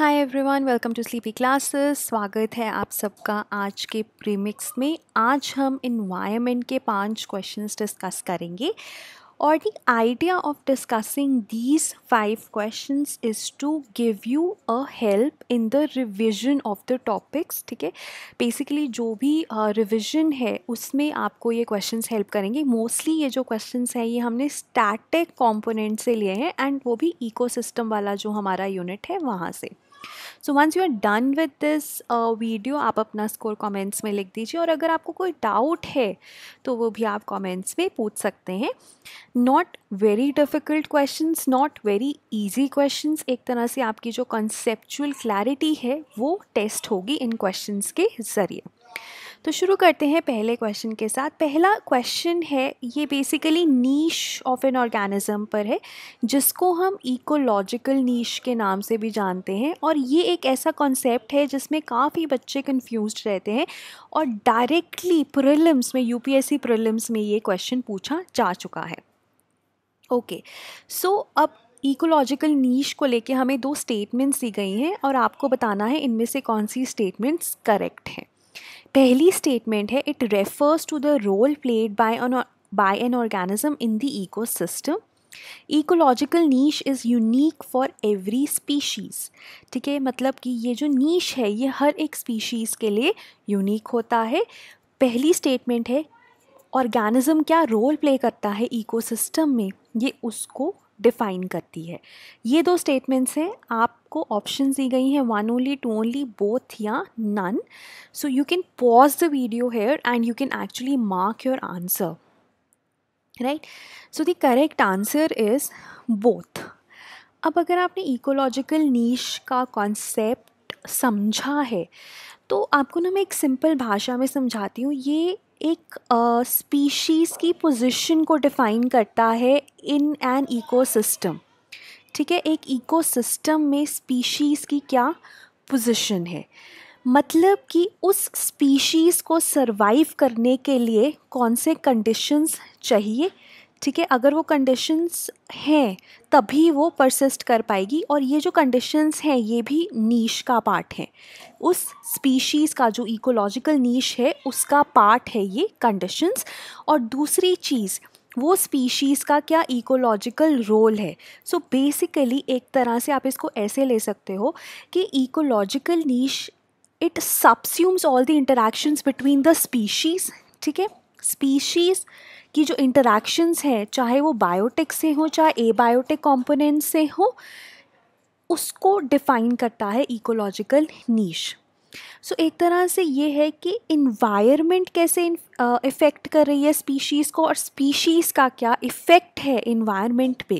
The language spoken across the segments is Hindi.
Hi everyone welcome to Sleepy Classes स्वागत है आप सबका आज के प्रीमिक्स में आज हम इन्वायरमेंट के पांच क्वेश्चंस डिस्कस करेंगे और the idea of discussing these five questions is to give you a help in the revision of the topics ठीक है बेसिकली जो भी रिविजन uh, है उसमें आपको ये क्वेश्चंस हेल्प करेंगे मोस्टली ये जो क्वेश्चंस हैं ये हमने स्टैटिक कॉम्पोनेंट से लिए हैं एंड वो भी इकोसिस्टम वाला जो हमारा यूनिट है वहाँ से so once you are done with this video आप अपना स्कोर कमेंट्स में लिख दीजिए और अगर आपको कोई डाउट है तो वो भी आप कमेंट्स में पूछ सकते हैं not very difficult questions not very easy questions एक तरह से आपकी जो कंसेप्चुअल क्लैरिटी है वो टेस्ट होगी इन क्वेश्चंस के ज़रिए तो शुरू करते हैं पहले क्वेश्चन के साथ पहला क्वेश्चन है ये basically niche of an organism पर है जिसको हम इकोलॉजिकल नीश के नाम से भी जानते हैं और ये एक ऐसा कॉन्सेप्ट है जिसमें काफ़ी बच्चे कन्फ्यूज रहते हैं और डायरेक्टली प्रिलिम्स में यू पी में ये क्वेश्चन पूछा जा चुका है ओके okay. सो so, अब इकोलॉजिकल नीश को लेके हमें दो स्टेटमेंट्स दी गई हैं और आपको बताना है इनमें से कौन सी स्टेटमेंट्स करेक्ट हैं पहली स्टेटमेंट है it refers to the role played by by an organism in the ecosystem ecological niche is unique for every species ठीक है मतलब कि ये जो नीश है ये हर एक स्पीशीज़ के लिए यूनिक होता है पहली स्टेटमेंट है ऑर्गेनिज्म क्या रोल प्ले करता है इकोसिस्टम में ये उसको डिफ़ाइन करती है ये दो स्टेटमेंट्स हैं आपको ऑप्शन दी गई हैं one only two only both या none so you can pause the video here and you can actually mark your answer right so the correct answer is both अब अगर आपने इकोलॉजिकल नीश का कॉन्सेप्ट समझा है तो आपको ना मैं एक सिंपल भाषा में समझाती हूँ ये एक स्पीशीज़ की पोजीशन को डिफ़ाइन करता है इन एन इकोसिस्टम ठीक है एक इकोसिस्टम में स्पीशीज़ की क्या पोजीशन है मतलब कि उस स्पीशीज़ को सरवाइव करने के लिए कौन से कंडीशंस चाहिए ठीक है अगर वो कंडीशंस हैं तभी वो परसिस्ट कर पाएगी और ये जो कंडीशंस हैं ये भी नीश का पार्ट है उस स्पीशीज़ का जो इकोलॉजिकल नीश है उसका पार्ट है ये कंडीशंस और दूसरी चीज़ वो स्पीशीज़ का क्या इकोलॉजिकल रोल है सो so बेसिकली एक तरह से आप इसको ऐसे ले सकते हो कि ecological niche it subsumes all the interactions between the species ठीक है स्पीशीज़ की जो इंटरेक्शंस हैं चाहे वो बायोटिक से हो चाहे ए बायोटिक कॉम्पोनेंट से हो उसको डिफाइन करता है इकोलॉजिकल नीश सो एक तरह से ये है कि इन्वायरमेंट कैसे इफ़ेक्ट uh, कर रही है स्पीशीज़ को और स्पीशीज़ का क्या इफ़ेक्ट है इन्वायरमेंट पे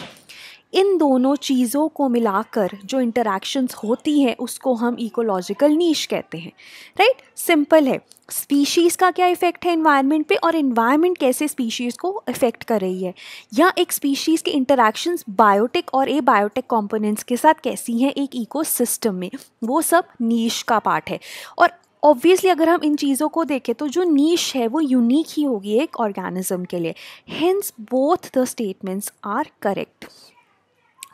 इन दोनों चीज़ों को मिलाकर जो इंटरैक्शंस होती हैं उसको हम इकोलॉजिकल नीश कहते हैं राइट सिंपल है स्पीशीज़ का क्या इफ़ेक्ट है इन्वायरमेंट पे और इन्वायरमेंट कैसे स्पीशीज़ को इफ़ेक्ट कर रही है या एक स्पीशीज़ के इंटरैक्शंस बायोटिक और ए बायोटिक कॉम्पोनेंट्स के साथ कैसी हैं एक इकोसिस्टम में वो सब नीश का पार्ट है और ऑब्वियसली अगर हम इन चीज़ों को देखें तो जो नीश है वो यूनिक ही होगी एक ऑर्गेनिज्म के लिए hence both the statements are correct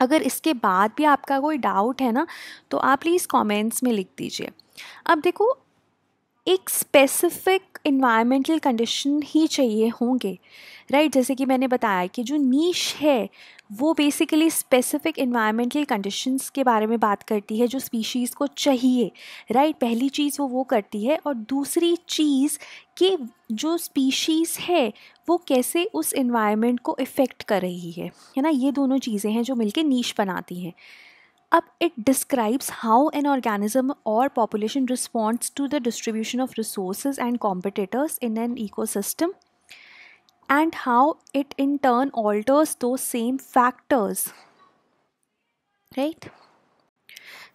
अगर इसके बाद भी आपका कोई डाउट है ना तो आप प्लीज़ कमेंट्स में लिख दीजिए अब देखो एक स्पेसिफिक इन्वायरमेंटल कंडीशन ही चाहिए होंगे राइट जैसे कि मैंने बताया कि जो नीश है वो बेसिकली स्पेसिफिक इन्वायरमेंटल कंडीशंस के बारे में बात करती है जो स्पीशीज़ को चाहिए राइट right? पहली चीज़ वो वो करती है और दूसरी चीज़ कि जो स्पीशीज़ है वो कैसे उस इन्वायरमेंट को इफ़ेक्ट कर रही है है ना ये दोनों चीज़ें हैं जो मिलके नीच बनाती हैं अब it describes how an organism और population responds to the distribution of resource and competitors in an eco and how it in turn alters those same factors right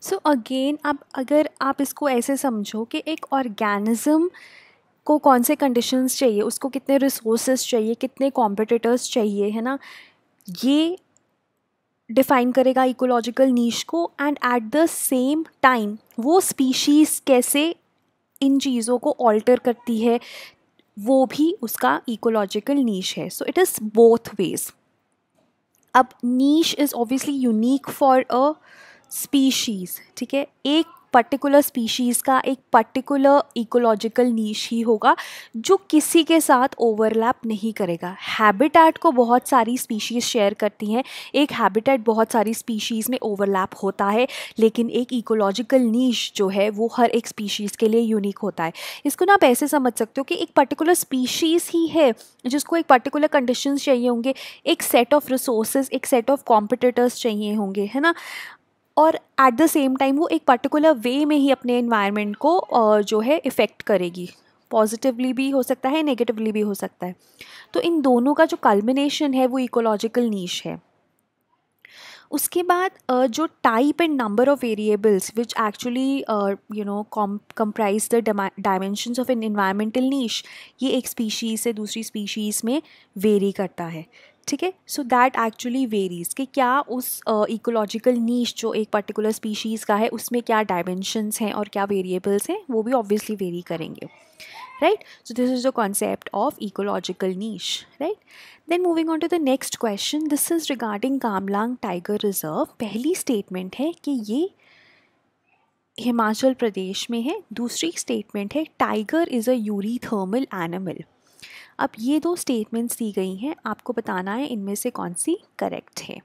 so again अब अगर आप इसको ऐसे समझो कि एक ऑर्गेनिज़म को कौन से कंडीशंस चाहिए उसको कितने रिसोर्सेज चाहिए कितने कॉम्पिटिटर्स चाहिए है ना ये डिफाइन करेगा इकोलॉजिकल नीश को and at the same time वो स्पीशीज़ कैसे इन चीज़ों को ऑल्टर करती है वो भी उसका इकोलॉजिकल नीश है so it is both ways अब niche is obviously unique for a species ठीक है एक पर्टिकुलर स्पीशीज़ का एक पर्टिकुलर इकोलॉजिकल नीच ही होगा जो किसी के साथ ओवरलैप नहीं करेगा हैबिटेट को बहुत सारी स्पीशीज़ शेयर करती हैं एक हैबिटेट बहुत सारी स्पीशीज़ में ओवरलैप होता है लेकिन एक इकोलॉजिकल नीच जो है वो हर एक स्पीशीज़ के लिए यूनिक होता है इसको ना आप ऐसे समझ सकते हो कि एक पर्टिकुलर स्पीशीज़ ही है जिसको एक पर्टिकुलर कंडीशन चाहिए होंगे एक सेट ऑफ रिसोर्सेज एक सेट ऑफ कॉम्पिटिटर्स चाहिए होंगे है ना और एट द सेम टाइम वो एक पर्टिकुलर वे में ही अपने इन्वायरमेंट को जो है इफ़ेक्ट करेगी पॉजिटिवली भी हो सकता है नेगेटिवली भी हो सकता है तो इन दोनों का जो कल्बिनेशन है वो इकोलॉजिकल नीश है उसके बाद जो type and number of variables which actually you know comprise the dimensions of an environmental niche ये एक स्पीशीज़ से दूसरी स्पीशीज़ में वेरी करता है ठीक है सो दैट एक्चुअली वेरीज कि क्या उस इकोलॉजिकल uh, नीच जो एक पर्टिकुलर स्पीशीज़ का है उसमें क्या डायमेंशनस हैं और क्या वेरिएबल्स हैं वो भी ऑब्वियसली वेरी करेंगे right so this is the concept of ecological niche right then moving on to the next question this is regarding Kamlang tiger reserve पहली स्टेटमेंट है कि ये हिमाचल प्रदेश में है दूसरी स्टेटमेंट है tiger is a eurythermal animal अब ये दो स्टेटमेंट्स दी गई हैं आपको बताना है इनमें से कौन सी करेक्ट है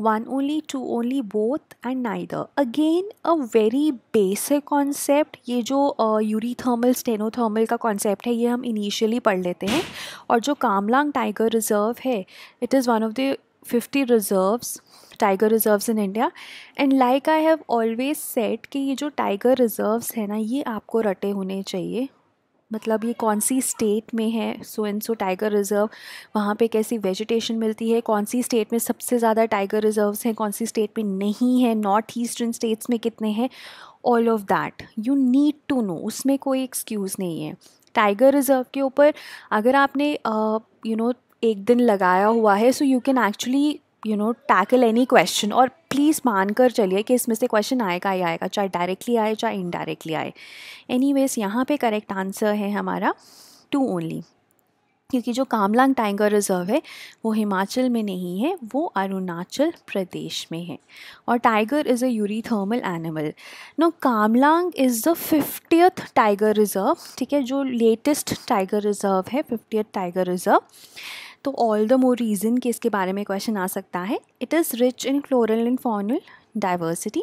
one only two only both and neither again a very basic concept ये जो यूरीथर्मल स्टेनोथर्मल का कॉन्सेप्ट है ये हम इनिशियली पढ़ लेते हैं और जो कामलांग टाइगर रिजर्व है it is one of the fifty reserves tiger reserves in India and like I have always said कि ये जो टाइगर रिजर्व्स है ना ये आपको रटे होने चाहिए मतलब ये कौन सी स्टेट में है so and so tiger reserve वहाँ पे कैसी वेजिटेशन मिलती है कौन सी स्टेट में सबसे ज़्यादा टाइगर रिज़र्व्स हैं कौन सी स्टेट में नहीं है नॉर्थ ईस्टर्न स्टेट्स में कितने हैं all of that you need to know उसमें कोई एक्सक्यूज़ नहीं है टाइगर रिज़र्व के ऊपर अगर आपने यू नो एक दिन लगाया हुआ है so you can actually you know tackle any question और प्लीज़ मान कर चलिए कि इसमें से क्वेश्चन आएगा ही आएगा चाहे डायरेक्टली आए चाहे इनडायरेक्टली आए एनी वेज यहाँ पर करेक्ट आंसर है हमारा टू ओनली क्योंकि जो कामलांग टाइगर रिजर्व है वो हिमाचल में नहीं है वो अरुणाचल प्रदेश में है और tiger is a eurythermal animal no Kamlang is the fiftieth tiger reserve ठीक है जो लेटेस्ट टाइगर रिजर्व है फिफ्टियथ टाइगर रिजर्व तो ऑल द मोर रीज़न कि इसके बारे में क्वेश्चन आ सकता है it is rich in floral and faunal diversity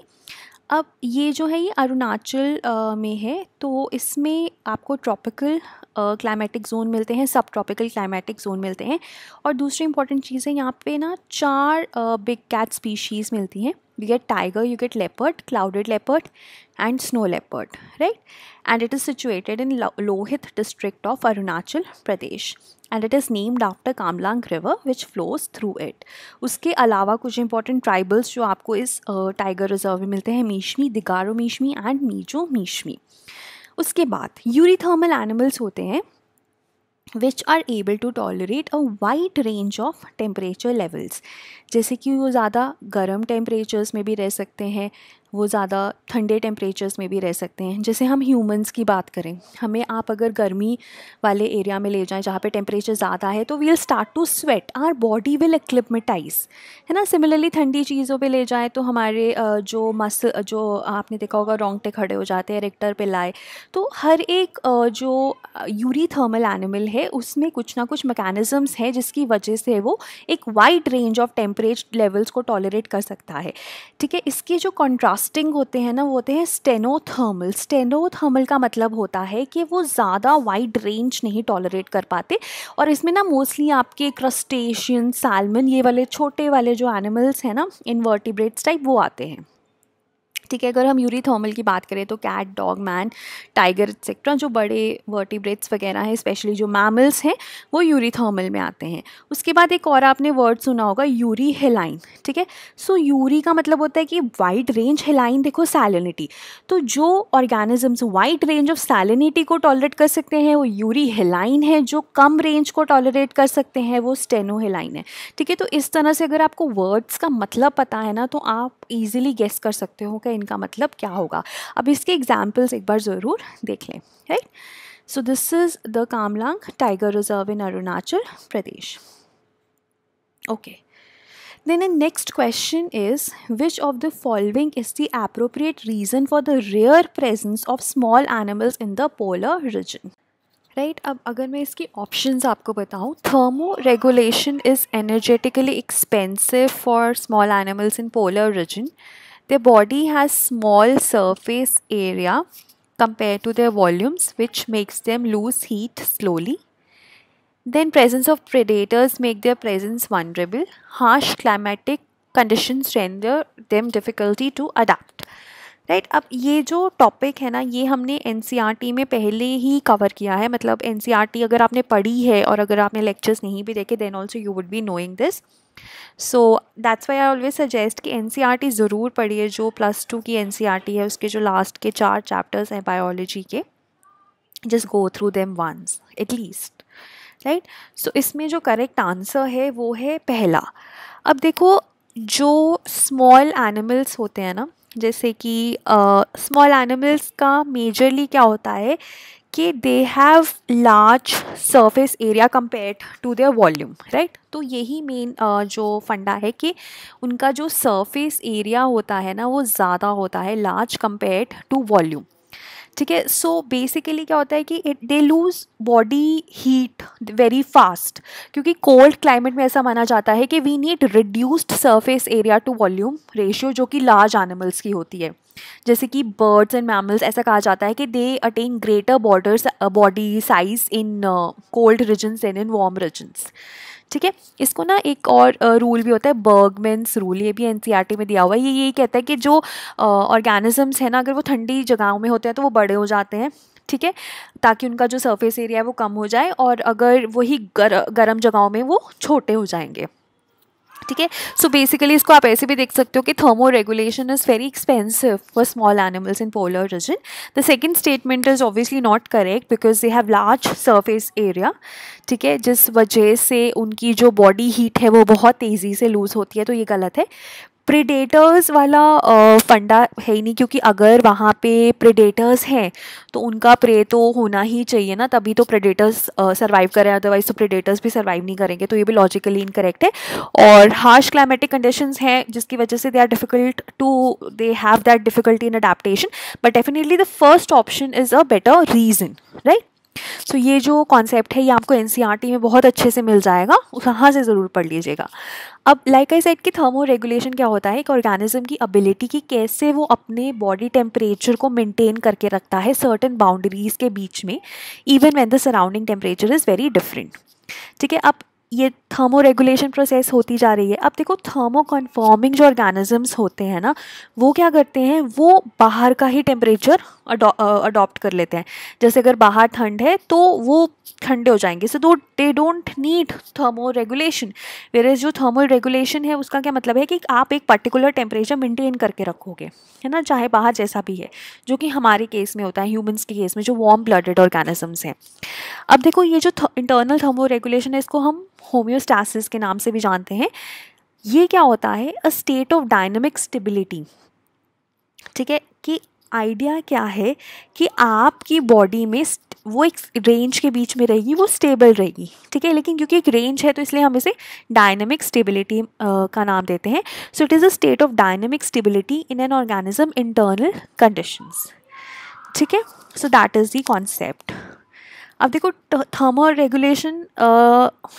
अब ये जो है ये अरुणाचल में है तो इसमें आपको ट्रॉपिकल क्लाइमेटिक जोन मिलते हैं सब ट्रॉपिकल क्लाइमेटिक जोन मिलते हैं और दूसरी इंपॉर्टेंट चीज़ है यहाँ पे ना चार बिग कैट स्पीशीज़ मिलती हैं we get tiger you get leopard clouded leopard and snow leopard right and it is situated in lohit district of arunachal pradesh and it is named after Kamlang river which flows through it uske alawa kuch important tribals jo aapko is uh, tiger reserve mein milte hain mishmi digaro mishmi and mijo mishmi uske baad urethermal animals hote hain which are able to tolerate a wide range of temperature levels जैसे कि वो ज़्यादा गर्म टेम्परेचर्स में भी रह सकते हैं वो ज़्यादा ठंडे टेम्परेचर्स में भी रह सकते हैं जैसे हम ह्यूमंस की बात करें हमें आप अगर गर्मी वाले एरिया में ले जाएं जहाँ पे टेम्परेचर ज़्यादा है तो we'll start to sweat our body will acclimatize है ना सिमिलरली ठंडी चीज़ों पे ले जाएं तो हमारे जो मस जो आपने देखा होगा रोंगटे खड़े हो जाते हैं रेक्टर पे लाए तो हर एक जो यूरी एनिमल है उसमें कुछ ना कुछ मैकेनिज़म्स हैं जिसकी वजह से वो एक wide range of temperature levels को टॉलरेट कर सकता है ठीक है इसके जो कॉन्ट्रास्ट स्टिंग होते हैं ना वो होते हैं स्टेनोथर्मल स्टेनोथर्मल का मतलब होता है कि वो ज़्यादा वाइड रेंज नहीं टॉलरेट कर पाते और इसमें ना मोस्टली आपके क्रस्टेशियन सैलमन ये वाले छोटे वाले जो एनिमल्स हैं ना इन्वर्टिब्रेट्स टाइप वो आते हैं ठीक है अगर हम यूरीथर्मल की बात करें तो cat dog man tiger etcetera जो बड़े वर्टिब्रेट्स वगैरह हैं स्पेशली जो मैमल्स हैं वो यूरीथर्मल में आते हैं उसके बाद एक और आपने वर्ड सुना होगा यूरी हेलाइन ठीक है सो यूरी का मतलब होता है कि वाइड रेंज हेलाइन देखो सैलिनिटी तो जो organisms wide range of salinity को टॉलरेट कर सकते हैं वो यूरी हेलाइन है जो कम रेंज को टॉलरेट कर सकते हैं वो स्टेनो हेलाइन है ठीक है तो इस तरह से अगर आपको वर्ड्स का मतलब पता है ना तो आप ईजिली गेस कर सकते हो कि इनका मतलब क्या होगा अब इसके एग्जाम्पल्स एक बार ज़रूर देख लें right so this is the Kamlang tiger reserve in Arunachal Pradesh okay then a next question is which of the following is the appropriate reason for the rare presence of small animals in the polar region right अब अगर मैं इसकी ऑप्शंस आपको बताऊं thermoregulation is energetically expensive for small animals in polar region Their body has small surface area compared to their volumes which makes them lose heat slowly. Then presence of predators make their presence vulnerable. Harsh climatic conditions render them difficulty to adapt. Right right? अब ये जो टॉपिक है ना ये हमने एन e में पहले ही कवर किया है मतलब एन e अगर आपने पढ़ी है और अगर आपने लेक्चर्स नहीं भी देखे then also you would be knowing this so that's why I always suggest कि एन e ज़रूर पढ़िए जो प्लस टू की एन है उसके जो लास्ट के चार चैप्टर्स हैं बायोलॉजी के just go through them once at least right so इसमें जो करेक्ट आंसर है वो है पहला अब देखो जो स्मॉल एनिमल्स होते हैं ना जैसे कि स्मॉल एनिमल्स का मेजरली क्या होता है कि they have large surface area compare to their volume right तो यही मेन जो फंडा है कि उनका जो सरफेस एरिया होता है ना वो ज़्यादा होता है लार्ज कंपेयर टू वॉल्यूम ठीक है सो बेसिकली क्या होता है कि it they lose body heat very fast क्योंकि कोल्ड क्लाइमेट में ऐसा माना जाता है कि we need reduced surface area to volume ratio जो कि लार्ज एनिमल्स की होती है जैसे कि बर्ड्स एंड मैमल्स ऐसा कहा जाता है कि they attain greater border body size in cold regions and in warm regions ठीक है इसको ना एक और रूल भी होता है बर्गमेंस रूल ये भी एन e में दिया हुआ है ये यही कहता है कि जो ऑर्गेनिजम्स हैं ना अगर वो ठंडी जगहों में होते हैं तो वो बड़े हो जाते हैं ठीक है ताकि उनका जो सरफेस एरिया है वो कम हो जाए और अगर वही गर, गर्म जगहों में वो छोटे हो जाएंगे ठीक है सो बेसिकली इसको आप ऐसे भी देख सकते हो कि thermoregulation is very expensive for small animals in polar region the second statement is obviously not correct because they have large surface area ठीक है जिस वजह से उनकी जो बॉडी हीट है वो बहुत तेज़ी से लूज़ होती है तो ये गलत है प्रिडेटर्स वाला फंडा है ही नहीं क्योंकि अगर वहाँ पे प्रिडेटर्स हैं तो उनका प्रे तो होना ही चाहिए ना तभी तो प्रिडेटर्स सर्वाइव करें अदरवाइज तो प्रिडेटर्स भी सर्वाइव नहीं करेंगे तो ये भी लॉजिकली इनकरेक्ट है और हार्श क्लाइमेटिक कंडीशन हैं जिसकी वजह से they are difficult to they have that difficulty in adaptation but definitely the first option is a better reason right so ये जो कॉन्सेप्ट है ये आपको एन e में बहुत अच्छे से मिल जाएगा वहाँ से ज़रूर पढ़ लीजिएगा अब लाइक आई सेट कि थर्मो रेगुलेशन क्या होता है एक ऑर्गेनिज्म की एबिलिटी कि कैसे वो अपने बॉडी टेम्परेचर को मेंटेन करके रखता है सर्टन बाउंड्रीज़ के बीच में even when the surrounding temperature is very different ठीक है अब ये थर्मो रेगुलेशन प्रोसेस होती जा रही है अब देखो थर्मो कन्फॉर्मिंग जो ऑर्गेनिजम्स होते हैं ना वो क्या करते हैं वो बाहर का ही टेम्परेचर अडॉप्ट कर लेते हैं जैसे अगर बाहर ठंड है तो वो ठंडे हो जाएंगे so though they don't need thermoregulation where जो थर्मो रेगुलेशन है उसका क्या मतलब है कि आप एक पर्टिकुलर टेम्परेचर मेंटेन करके रखोगे है ना चाहे बाहर जैसा भी है जो कि हमारे केस में होता है ह्यूमन्स के केस में जो वार्म ब्लडेड ऑर्गेनिजम्स हैं अब देखो ये जो इंटरनल थर्मो रेगुलेशन है इसको हम होम्योस्टासिस के नाम से भी जानते हैं ये क्या होता है a state of dynamic stability ठीक है कि आइडिया क्या है कि आपकी बॉडी में वो एक रेंज के बीच में रहेगी वो स्टेबल रहेगी ठीक है लेकिन क्योंकि एक रेंज है तो इसलिए हम इसे डायनेमिक स्टेबिलिटी का नाम देते हैं so it is a state of dynamic stability in an organism internal conditions ठीक है so that is the concept अब देखो थर्मो रेगुलेशन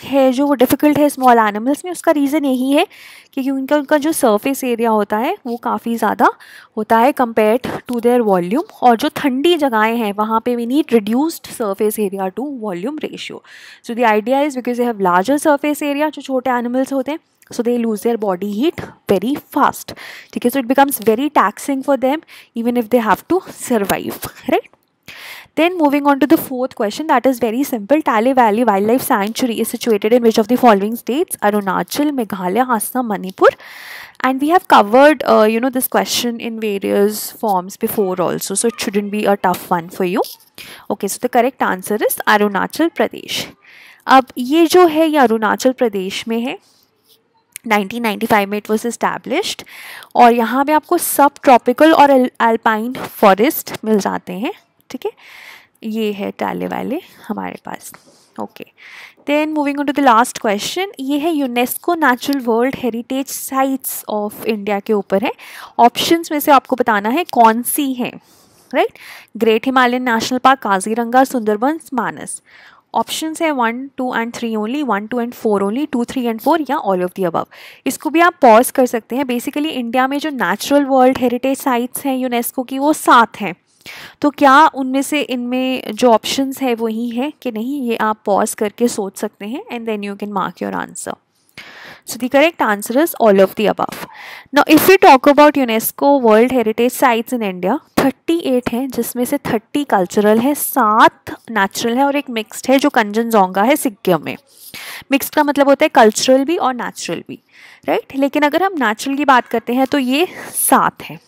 है जो वो डिफ़िकल्ट है स्मॉल एनिमल्स में उसका रीज़न यही है कि क्योंकि उनका उनका जो सरफेस एरिया होता है वो काफ़ी ज़्यादा होता है कम्पेयर टू देयर वॉल्यूम और जो ठंडी जगहें हैं वहाँ पे we need reduced surface area to volume ratio so the idea is because they have larger surface area जो छोटे एनिमल्स होते हैं so they lose their body heat very fast ठीक है so it becomes very taxing for them even if they have to survive right Then moving on to the fourth question that is very simple. Tale Valley Wildlife Sanctuary is situated in which of the following states? Arunachal, Meghalaya, Assam, Manipur. And we have covered, uh, you know, this question in various forms before also. So it shouldn't be a tough one for you. Okay, so the correct answer is Arunachal Pradesh. ab ye jo hai ye arunachal pradesh mein hai 1995 में इट वॉज इस्टेब्लिश्ड और यहाँ पे आपको सब ट्रॉपिकल और अल्पाइन फॉरेस्ट मिल जाते हैं ठीक है ये है टाले वाले हमारे पास okay then moving on to the last question ये है UNESCO natural world heritage sites of India के ऊपर है ऑप्शंस में से आपको बताना है कौन सी है right great Himalayan national park Kaziranga Sundarban Manas options है one two and three only one two and four only two three and four या ऑल ऑफ दी अबव इसको भी आप पॉज कर सकते हैं बेसिकली इंडिया में जो नेचुरल वर्ल्ड हेरिटेज साइट्स हैं यूनेस्को की वो सात हैं तो क्या उनमें से इनमें जो ऑप्शंस है वही है कि नहीं ये आप पॉज करके सोच सकते हैं and then you can mark your answer so the correct answer is all of the above now if you talk about UNESCO world heritage sites in India 38 हैं जिसमें से 30 कल्चरल है सात नेचुरल है और एक मिक्सड है जो कंजन जोंगा है सिक्किम में मिक्सड का मतलब होता है कल्चरल भी और नेचुरल भी राइट right? लेकिन अगर हम नेचुरल की बात करते हैं तो ये सात हैं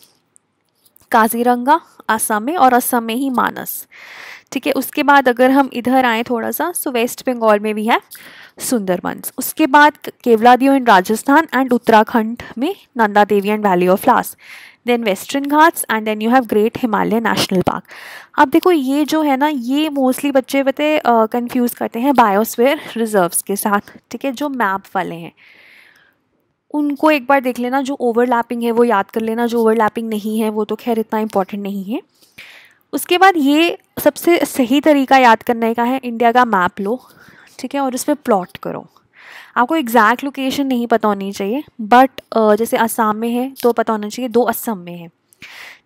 काजीरंगा असम में और असम में ही मानस ठीक है उसके बाद अगर हम इधर आए थोड़ा सा सो वेस्ट बंगाल में भी है सुंदरबंस उसके बाद केवलादियो इन राजस्थान एंड उत्तराखंड में Nanda Devi and valley of flowers then western Ghats and then you have great Himalaya national park अब देखो ये जो है ना ये मोस्टली बच्चे बताए कन्फ्यूज़ करते हैं बायोस्फेयर रिजर्व्स के साथ ठीक है जो मैप वाले हैं उनको एक बार देख लेना जो ओवरलैपिंग है वो याद कर लेना जो ओवरलैपिंग नहीं है वो तो खैर इतना इम्पॉर्टेंट नहीं है उसके बाद ये सबसे सही तरीका याद करने का है इंडिया का मैप लो ठीक है और उस पर प्लॉट करो आपको एग्जैक्ट लोकेशन नहीं पता होनी चाहिए बट जैसे असम में है तो पता होना चाहिए दो असम में है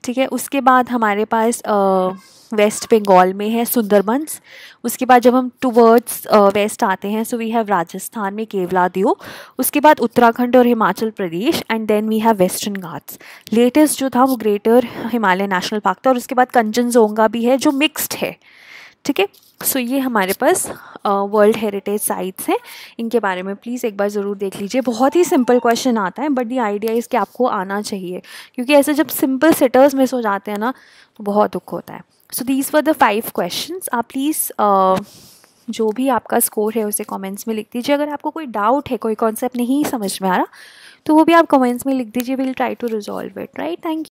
ठीक है उसके बाद हमारे पास वेस्ट बंगाल में है सुंदरबंस उसके बाद जब हम टूवर्ड्स वेस्ट आते हैं सो वी हैव राजस्थान में केवला दियो उसके बाद उत्तराखंड और Himachal Pradesh and then we have western Ghats latest जो था वो ग्रेटर हिमालय नेशनल पार्क था और उसके बाद कंचन जोंगा भी है जो मिक्स्ड है ठीक है सो ये हमारे पास वर्ल्ड हेरिटेज साइट्स हैं इनके बारे में प्लीज़ एक बार ज़रूर देख लीजिए बहुत ही सिंपल क्वेश्चन आता है बट ये आइडिया इसके आपको आना चाहिए क्योंकि ऐसे जब सिंपल सिटर्स मिस हो जाते हैं ना तो बहुत दुख होता है so these were the five question आप प्लीज़ uh, जो भी आपका स्कोर है उसे कॉमेंट्स में लिख दीजिए अगर आपको कोई डाउट है कोई कॉन्सेप्ट नहीं समझ में आ रहा तो वो भी आप कमेंट्स में लिख दीजिए will try to resolve it right thank you